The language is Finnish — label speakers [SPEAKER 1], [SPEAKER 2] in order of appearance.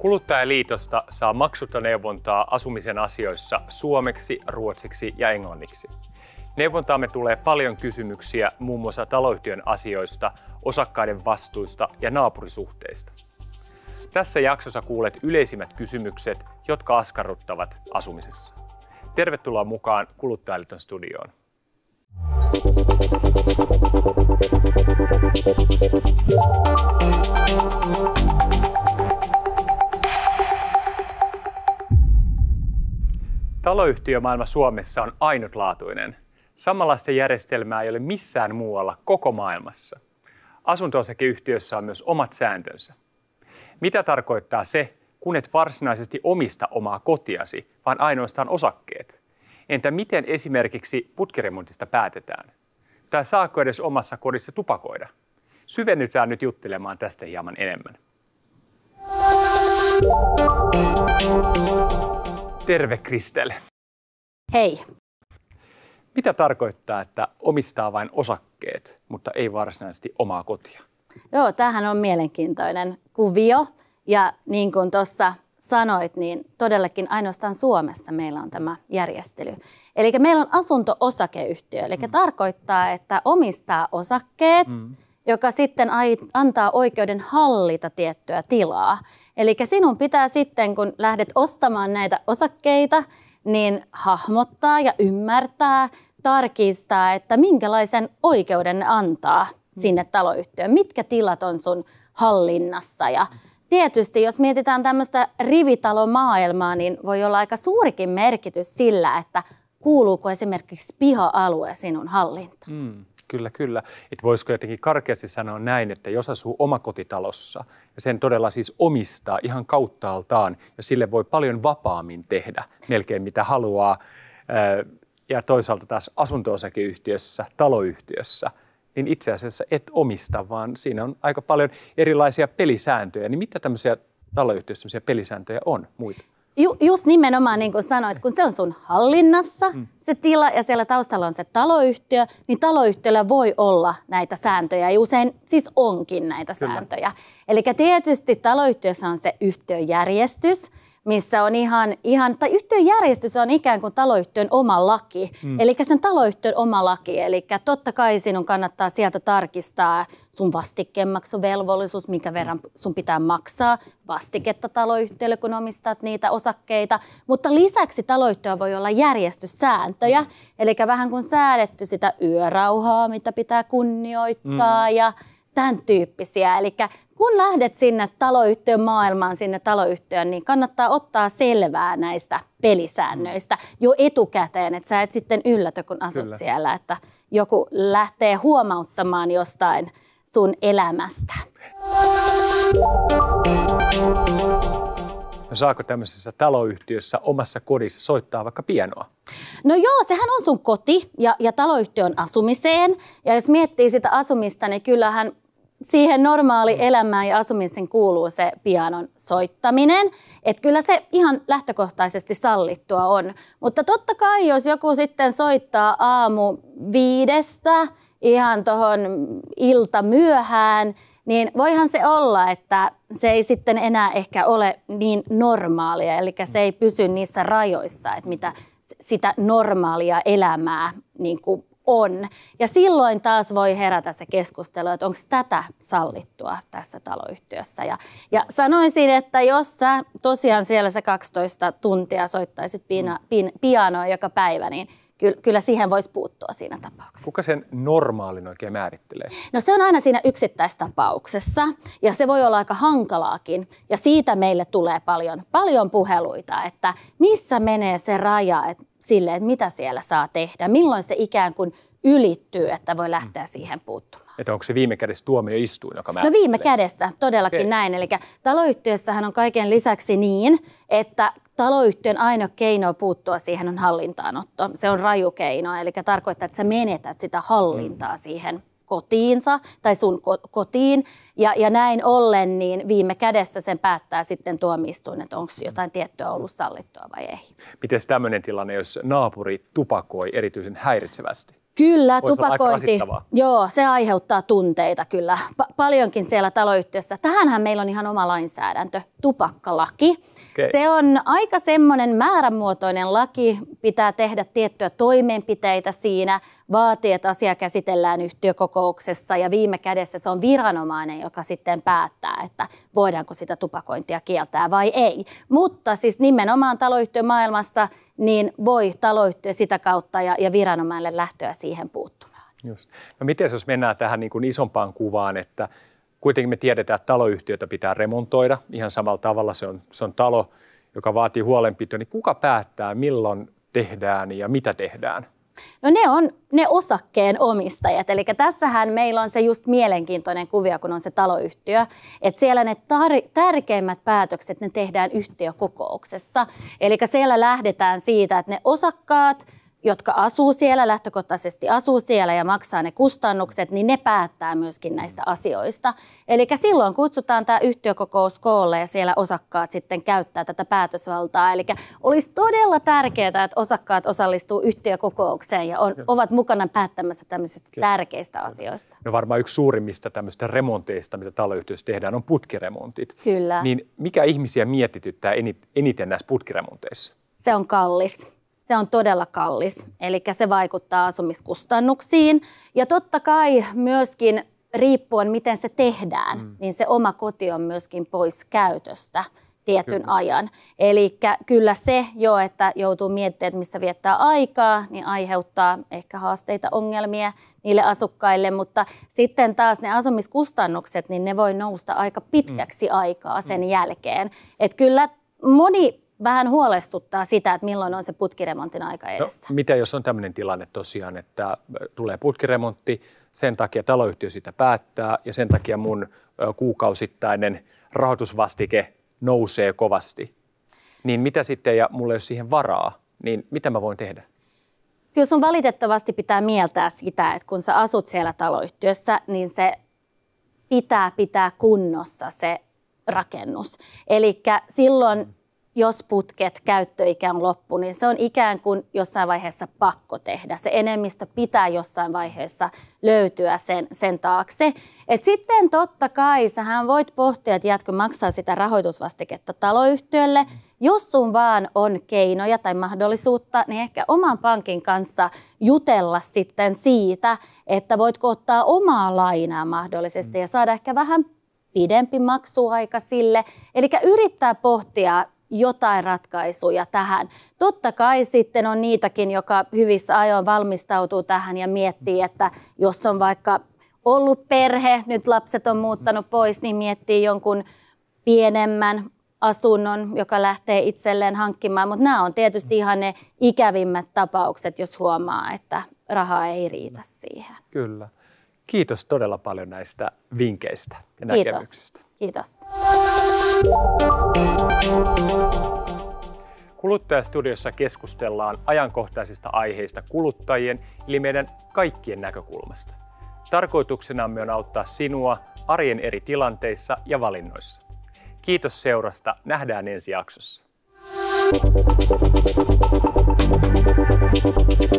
[SPEAKER 1] Kuluttajaliitosta saa maksutta neuvontaa asumisen asioissa suomeksi, ruotsiksi ja englanniksi. Neuvontaamme tulee paljon kysymyksiä muun muassa taloyhtiön asioista, osakkaiden vastuista ja naapurisuhteista. Tässä jaksossa kuulet yleisimmät kysymykset, jotka askarruttavat asumisessa. Tervetuloa mukaan Kuluttajaliiton studioon. Thank you. Taloyhtiömaailma Suomessa on ainutlaatuinen. Samanlaista järjestelmää ei ole missään muualla koko maailmassa. Asunto-osakeyhtiössä on myös omat sääntönsä. Mitä tarkoittaa se, kun et varsinaisesti omista omaa kotiasi, vaan ainoastaan osakkeet? Entä miten esimerkiksi putkiremontista päätetään? Tai saako edes omassa kodissa tupakoida? Syvennytään nyt juttelemaan tästä hieman enemmän. Thank you. Terve Kristel. Hei. Mitä tarkoittaa, että omistaa vain osakkeet, mutta ei varsinaisesti omaa kotia?
[SPEAKER 2] Joo, tämähän on mielenkiintoinen kuvio. Ja niin kuin tuossa sanoit, niin todellakin ainoastaan Suomessa meillä on tämä järjestely. Eli meillä on asunto-osakeyhtiö, eli mm. tarkoittaa, että omistaa osakkeet, mm joka sitten antaa oikeuden hallita tiettyä tilaa. Eli sinun pitää sitten, kun lähdet ostamaan näitä osakkeita, niin hahmottaa ja ymmärtää, tarkistaa, että minkälaisen oikeuden ne antaa sinne taloyhtiöön, mitkä tilat on sun hallinnassa ja Tietysti, jos mietitään tämmöistä rivitalomaailmaa, niin voi olla aika suurikin merkitys sillä, että kuuluuko esimerkiksi piha-alue sinun hallintaan.
[SPEAKER 1] Mm. Kyllä, kyllä. Että voisiko jotenkin karkeasti sanoa näin, että jos asuu omakotitalossa ja sen todella siis omistaa ihan kauttaaltaan ja sille voi paljon vapaammin tehdä melkein mitä haluaa ja toisaalta taas asunto-osakeyhtiössä, taloyhtiössä, niin itse asiassa et omista, vaan siinä on aika paljon erilaisia pelisääntöjä. Niin mitä tämmöisiä taloyhtiössä pelisääntöjä on muita?
[SPEAKER 2] Ju, just nimenomaan niin kuin sanoit, kun se on sun hallinnassa, mm. se tila ja siellä taustalla on se taloyhtiö, niin taloyhtiöllä voi olla näitä sääntöjä ja usein siis onkin näitä Kyllä. sääntöjä. Eli tietysti taloyhtiössä on se yhtiöjärjestys, missä on ihan, ihan tai yhtiön järjestys on ikään kuin taloyhtiön oma laki, mm. eli sen taloyhtiön oma laki, eli totta kai sinun kannattaa sieltä tarkistaa sun vastikkeenmaksuvelvollisuus, minkä verran mm. sun pitää maksaa vastiketta taloyhtiölle, kun omistat niitä osakkeita, mutta lisäksi taloyhtiö voi olla järjestyssääntöjä, mm. eli vähän kuin säädetty sitä yörauhaa, mitä pitää kunnioittaa mm. ja tämän tyyppisiä. Eli kun lähdet sinne taloyhtiön maailmaan, sinne taloyhtiön, niin kannattaa ottaa selvää näistä pelisäännöistä mm. jo etukäteen, että sä et sitten yllätä, kun asut Kyllä. siellä, että joku lähtee huomauttamaan jostain sun elämästä. Thank you
[SPEAKER 1] saako tämmöisessä taloyhtiössä omassa kodissa soittaa vaikka pienoa?
[SPEAKER 2] No joo, sehän on sun koti ja, ja taloyhtiön asumiseen. Ja jos miettii sitä asumista, niin kyllähän siihen normaali mm. elämään ja asumiseen kuuluu se pianon soittaminen. Et kyllä se ihan lähtökohtaisesti sallittua on. Mutta totta kai, jos joku sitten soittaa aamu viidestä ihan tuohon ilta myöhään, niin voihan se olla, että se ei sitten enää ehkä ole niin normaalia. Eli se ei pysy niissä rajoissa, että mitä sitä normaalia elämää niin kuin on. Ja silloin taas voi herätä se keskustelu, että onko tätä sallittua tässä taloyhtiössä. Ja, ja sanoisin, että jos sä tosiaan siellä se 12 tuntia soittaisit piina, mm. pin, pianoa joka päivä, niin kyllä siihen voisi puuttua siinä tapauksessa.
[SPEAKER 1] Kuka sen normaalin oikein määrittelee?
[SPEAKER 2] No se on aina siinä yksittäistapauksessa ja se voi olla aika hankalaakin ja siitä meille tulee paljon, paljon puheluita, että missä menee se raja, että sille, että mitä siellä saa tehdä, milloin se ikään kuin ylittyy, että voi mm. lähteä mm. siihen puuttumaan.
[SPEAKER 1] Että onko se viime kädessä tuomioistuin, joka määrittelee? No viime kädessä,
[SPEAKER 2] todellakin okay. näin. Eli taloyhtiössähän on kaiken lisäksi niin, että taloyhtiön ainoa keino puuttua siihen on hallintaanotto. Se on raju keino, eli tarkoittaa, että sä menetät sitä hallintaa mm. siihen kotiinsa tai sun kotiin. Ja, ja näin ollen niin viime kädessä sen päättää sitten tuomioistuin, että onko mm. jotain tiettyä ollut sallittua vai ei.
[SPEAKER 1] Miten tämmöinen tilanne, jos naapuri tupakoi erityisen häiritsevästi?
[SPEAKER 2] Kyllä, Voisi tupakointi. Joo, se aiheuttaa tunteita kyllä. Pa- paljonkin siellä taloyhtiössä. Tähänhän meillä on ihan oma lainsäädäntö, tupakkalaki. Okay. Se on aika semmoinen määrämuotoinen laki. Pitää tehdä tiettyjä toimenpiteitä siinä. Vaatii, että asia käsitellään yhtiökokouksessa ja viime kädessä se on viranomainen, joka sitten päättää, että voidaanko sitä tupakointia kieltää vai ei. Mutta siis nimenomaan taloyhtiömaailmassa maailmassa niin voi taloyhtiö sitä kautta ja, ja viranomaille lähtöä siihen puuttumaan.
[SPEAKER 1] Just. No miten jos mennään tähän niin kuin isompaan kuvaan, että kuitenkin me tiedetään, että taloyhtiötä pitää remontoida ihan samalla tavalla, se on, se on talo, joka vaatii huolenpitoa, niin kuka päättää, milloin tehdään ja mitä tehdään?
[SPEAKER 2] No ne on ne osakkeen omistajat. Eli tässähän meillä on se just mielenkiintoinen kuvio, kun on se taloyhtiö. Että siellä ne tar- tärkeimmät päätökset, ne tehdään yhtiökokouksessa. Eli siellä lähdetään siitä, että ne osakkaat jotka asuu siellä, lähtökohtaisesti asuu siellä ja maksaa ne kustannukset, niin ne päättää myöskin näistä asioista. Eli silloin kutsutaan tämä yhtiökokous koolle ja siellä osakkaat sitten käyttää tätä päätösvaltaa. Eli olisi todella tärkeää, että osakkaat osallistuu yhtiökokoukseen ja on, ovat mukana päättämässä tämmöisistä Kyllä. tärkeistä asioista.
[SPEAKER 1] No varmaan yksi suurimmista tämmöistä remonteista, mitä taloyhtiössä tehdään, on putkiremontit.
[SPEAKER 2] Kyllä. Niin
[SPEAKER 1] mikä ihmisiä mietityttää eniten näissä putkiremonteissa?
[SPEAKER 2] Se on kallis se on todella kallis, eli se vaikuttaa asumiskustannuksiin. Ja totta kai myöskin riippuen, miten se tehdään, mm. niin se oma koti on myöskin pois käytöstä tietyn kyllä. ajan. Eli kyllä se jo, että joutuu miettimään, että missä viettää aikaa, niin aiheuttaa ehkä haasteita, ongelmia niille asukkaille, mutta sitten taas ne asumiskustannukset, niin ne voi nousta aika pitkäksi mm. aikaa sen mm. jälkeen. Että kyllä moni vähän huolestuttaa sitä, että milloin on se putkiremontin aika no, edessä.
[SPEAKER 1] No, mitä jos on tämmöinen tilanne tosiaan, että tulee putkiremontti, sen takia taloyhtiö sitä päättää ja sen takia mun kuukausittainen rahoitusvastike nousee kovasti. Niin mitä sitten, ja mulla ei ole siihen varaa, niin mitä mä voin tehdä?
[SPEAKER 2] Kyllä sun valitettavasti pitää mieltää sitä, että kun sä asut siellä taloyhtiössä, niin se pitää pitää kunnossa se rakennus. Eli silloin jos putket käyttöikä on loppu, niin se on ikään kuin jossain vaiheessa pakko tehdä. Se enemmistö pitää jossain vaiheessa löytyä sen, sen taakse. Et sitten totta kai sähän voit pohtia, että jäätkö maksaa sitä rahoitusvastiketta taloyhtiölle. Jos sun vaan on keinoja tai mahdollisuutta, niin ehkä oman pankin kanssa jutella sitten siitä, että voitko ottaa omaa lainaa mahdollisesti mm. ja saada ehkä vähän pidempi maksuaika sille. Eli yrittää pohtia jotain ratkaisuja tähän. Totta kai sitten on niitäkin, joka hyvissä ajoin valmistautuu tähän ja miettii, että jos on vaikka ollut perhe, nyt lapset on muuttanut pois, niin miettii jonkun pienemmän asunnon, joka lähtee itselleen hankkimaan. Mutta nämä on tietysti ihan ne ikävimmät tapaukset, jos huomaa, että rahaa ei riitä siihen.
[SPEAKER 1] Kyllä. Kiitos todella paljon näistä vinkkeistä ja Kiitos. näkemyksistä. Kiitos. Kuluttajastudiossa keskustellaan ajankohtaisista aiheista kuluttajien eli meidän kaikkien näkökulmasta. Tarkoituksenamme on auttaa sinua arjen eri tilanteissa ja valinnoissa. Kiitos seurasta, nähdään ensi jaksossa. Thank you.